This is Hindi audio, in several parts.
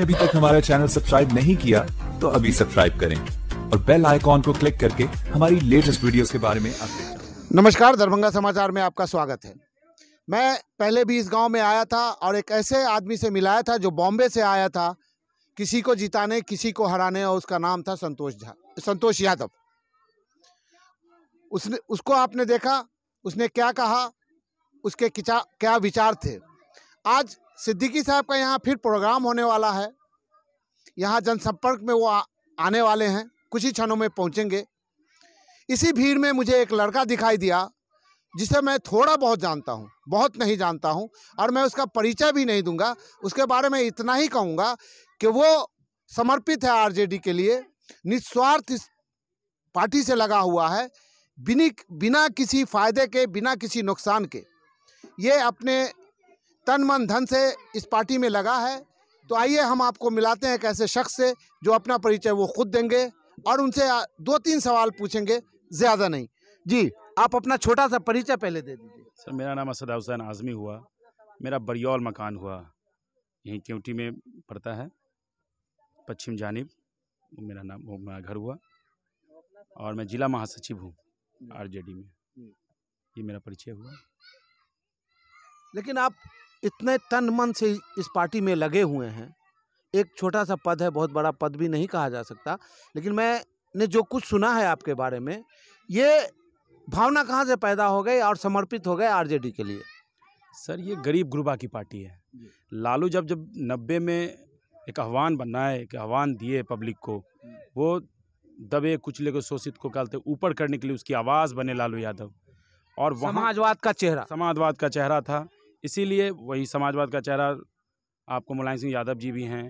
अभी तक हमारा चैनल सब्सक्राइब नहीं किया तो अभी सब्सक्राइब करें और बेल आइकॉन को क्लिक करके हमारी लेटेस्ट वीडियो के बारे में अपडेट नमस्कार दरभंगा समाचार में आपका स्वागत है मैं पहले भी इस गांव में आया था और एक ऐसे आदमी से मिलाया था जो बॉम्बे से आया था किसी को जिताने किसी को हराने और उसका नाम था संतोष झा संतोष यादव उसने उसको आपने देखा उसने क्या कहा उसके क्या विचार थे आज सिद्दीकी साहब का यहाँ फिर प्रोग्राम होने वाला है यहाँ जनसंपर्क में वो आ, आने वाले हैं कुछ ही क्षणों में पहुँचेंगे इसी भीड़ में मुझे एक लड़का दिखाई दिया जिसे मैं थोड़ा बहुत जानता हूँ बहुत नहीं जानता हूँ और मैं उसका परिचय भी नहीं दूंगा उसके बारे में इतना ही कहूँगा कि वो समर्पित है आरजेडी के लिए निस्वार्थ इस पार्टी से लगा हुआ है बिनी बिना किसी फायदे के बिना किसी नुकसान के ये अपने तन मन धन से इस पार्टी में लगा है तो आइए हम आपको मिलाते हैं एक ऐसे शख्स से जो अपना परिचय वो खुद देंगे और उनसे दो तीन सवाल पूछेंगे ज़्यादा नहीं जी आप अपना छोटा सा परिचय पहले दे दीजिए सर मेरा नाम असद हुसैन आज़मी हुआ मेरा बरियोल मकान हुआ यहीं क्यूटी में पड़ता है पश्चिम जानब मेरा नाम मेरा घर हुआ और मैं जिला महासचिव हूँ आरजेडी में ये मेरा परिचय हुआ लेकिन आप इतने तन मन से इस पार्टी में लगे हुए हैं एक छोटा सा पद है बहुत बड़ा पद भी नहीं कहा जा सकता लेकिन मैंने जो कुछ सुना है आपके बारे में ये भावना कहाँ से पैदा हो गई और समर्पित हो गए आरजेडी के लिए सर ये गरीब गुरबा की पार्टी है लालू जब जब नब्बे में एक आह्वान बनाए एक आह्वान दिए पब्लिक को हम्म। वो दबे कुचले को शोषित को कहते ऊपर करने के लिए उसकी आवाज़ बने लालू यादव और समाजवाद का चेहरा समाजवाद का चेहरा था इसीलिए वही समाजवाद का चेहरा आपको मुलायम सिंह यादव जी भी हैं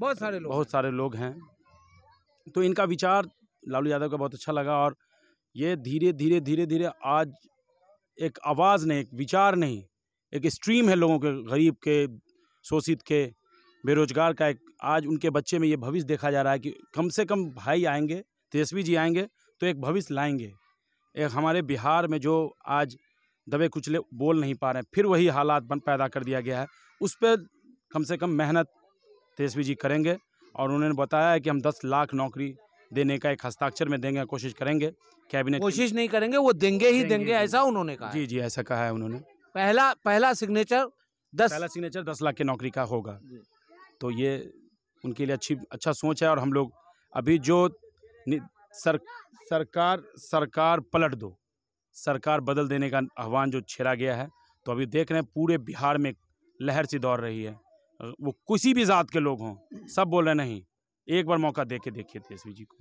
बहुत सारे लोग बहुत सारे लोग हैं तो इनका विचार लालू यादव का बहुत अच्छा लगा और ये धीरे धीरे धीरे धीरे आज एक आवाज़ नहीं एक विचार नहीं एक स्ट्रीम है लोगों के गरीब के शोषित के बेरोजगार का एक आज उनके बच्चे में ये भविष्य देखा जा रहा है कि कम से कम भाई आएंगे तेजस्वी जी आएंगे तो एक भविष्य लाएंगे एक हमारे बिहार में जो आज दबे कुचले बोल नहीं पा रहे हैं फिर वही हालात बन पैदा कर दिया गया है उस पर कम से कम मेहनत तेजस्वी जी करेंगे और उन्होंने बताया है कि हम दस लाख नौकरी देने का एक हस्ताक्षर में देंगे कोशिश करेंगे कैबिनेट कोशिश नहीं करेंगे वो देंगे ही देंगे, देंगे ऐसा उन्होंने कहा जी जी ऐसा कहा है उन्होंने पहला पहला सिग्नेचर दस पहला सिग्नेचर दस लाख की नौकरी का होगा तो ये उनके लिए अच्छी अच्छा सोच है और हम लोग अभी जो सर सरकार सरकार पलट दो सरकार बदल देने का आह्वान जो छेड़ा गया है तो अभी देख रहे हैं पूरे बिहार में लहर सी दौड़ रही है वो किसी भी ज़ात के लोग हों सब बोल रहे नहीं एक बार मौका दे के देखिए तेजस्वी जी को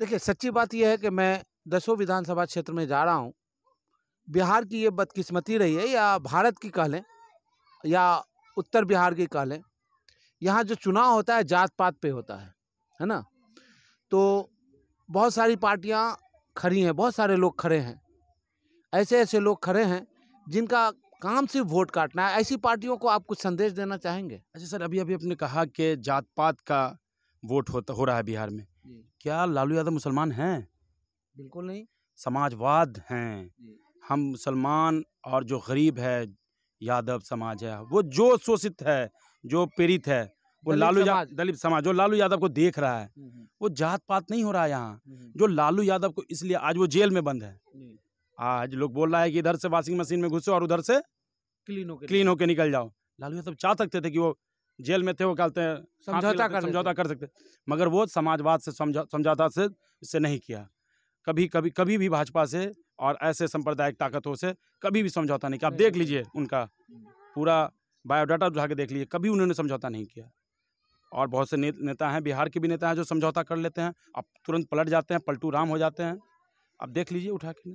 देखिए सच्ची बात यह है कि मैं दसों विधानसभा क्षेत्र में जा रहा हूँ बिहार की ये बदकिस्मती रही है या भारत की कह लें या उत्तर बिहार की कह लें यहाँ जो चुनाव होता है जात पात पर होता है है ना तो बहुत सारी पार्टियाँ खड़ी हैं बहुत सारे लोग खड़े हैं ऐसे ऐसे लोग खड़े हैं जिनका काम सिर्फ वोट काटना है ऐसी पार्टियों को आप कुछ संदेश देना चाहेंगे अच्छा सर अभी अभी आपने कहा कि जात पात का वोट होता हो रहा है बिहार में क्या लालू यादव मुसलमान हैं बिल्कुल नहीं समाजवाद हैं हम मुसलमान और जो गरीब है यादव समाज है वो जो शोषित है जो पीड़ित है वो लालू यादव दलित समाज जो लालू यादव को देख रहा है हम्म, हम्म। वो जात पात नहीं हो रहा है यहाँ हम्म, जो लालू यादव को इसलिए आज वो जेल में बंद है आज लोग बोल रहा है कि इधर से वॉशिंग मशीन में घुसो और उधर से क्लीन होकर क्लीन होकर निकल जाओ लालू यादव चाह सकते थे कि वो जेल में थे वो कहते हैं हाँ, समझौता कर समझौता कर सकते मगर वो समाजवाद से समझौता से इससे नहीं किया कभी कभी कभी भी भाजपा से और ऐसे सांप्रदायिक ताकतों से कभी भी समझौता नहीं किया आप देख लीजिए उनका पूरा बायोडाटा उठा के देख लीजिए कभी उन्होंने समझौता नहीं किया और बहुत से नेता हैं बिहार के भी नेता हैं जो समझौता कर लेते हैं अब तुरंत पलट जाते हैं पलटू राम हो जाते हैं अब देख लीजिए उठा के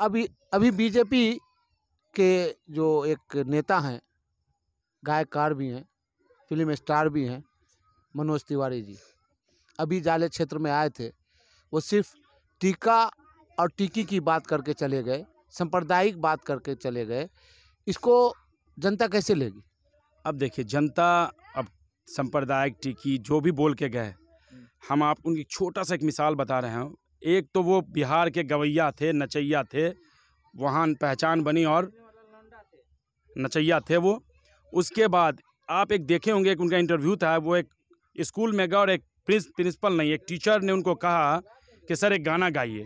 अभी अभी बीजेपी के जो एक नेता हैं गायककार भी हैं फिल्म स्टार भी हैं मनोज तिवारी जी अभी जाले क्षेत्र में आए थे वो सिर्फ टीका और टीकी की बात करके चले गए सांप्रदायिक बात करके चले गए इसको जनता कैसे लेगी अब देखिए जनता अब सांप्रदायिक टीकी जो भी बोल के गए हम्म। हम आप उनकी छोटा सा एक मिसाल बता रहे हैं एक तो वो बिहार के गवैया थे नचैया थे वहाँ पहचान बनी और नचैया थे वो उसके बाद आप एक देखे होंगे एक उनका इंटरव्यू था वो एक स्कूल में गए और एक प्रिंस प्रिंसिपल नहीं एक टीचर ने उनको कहा कि सर एक गाना गाइए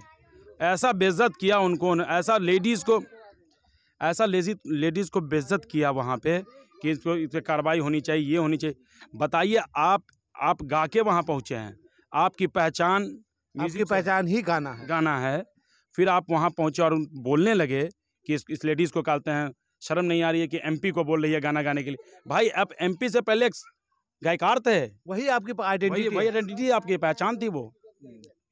ऐसा बेज़त किया उनको ऐसा लेडीज़ को ऐसा लेडीज़ को बेज़त किया वहाँ पे कि इसको इस पर कार्रवाई होनी चाहिए ये होनी चाहिए बताइए आप आप गा के वहाँ पहुँचे हैं आपकी पहचान आपकी पहचान ही गाना है गाना है फिर आप वहाँ पहुँचे और बोलने लगे कि इस, इस लेडीज़ को कहते हैं शर्म नहीं आ रही है कि एमपी को बोल रही है गाना गाने के लिए भाई आप एमपी से पहले गायकार थे वही आपकी आइडेंटिटी वही आइडेंटिटी आपकी पहचान थी वो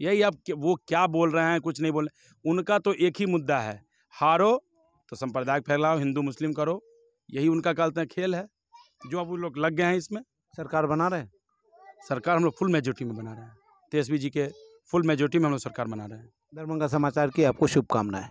यही आप वो क्या बोल रहे हैं कुछ नहीं बोल रहे उनका तो एक ही मुद्दा है हारो तो संप्रदाय फैलाओ हिंदू मुस्लिम करो यही उनका कहते हैं खेल है जो अब लोग लग गए हैं इसमें सरकार बना रहे हैं सरकार हम लोग फुल मेजोरिटी में बना रहे हैं तेजस्वी जी के फुल मेजोरिटी में हम लोग सरकार बना रहे हैं दरभंगा समाचार की आपको शुभकामनाएं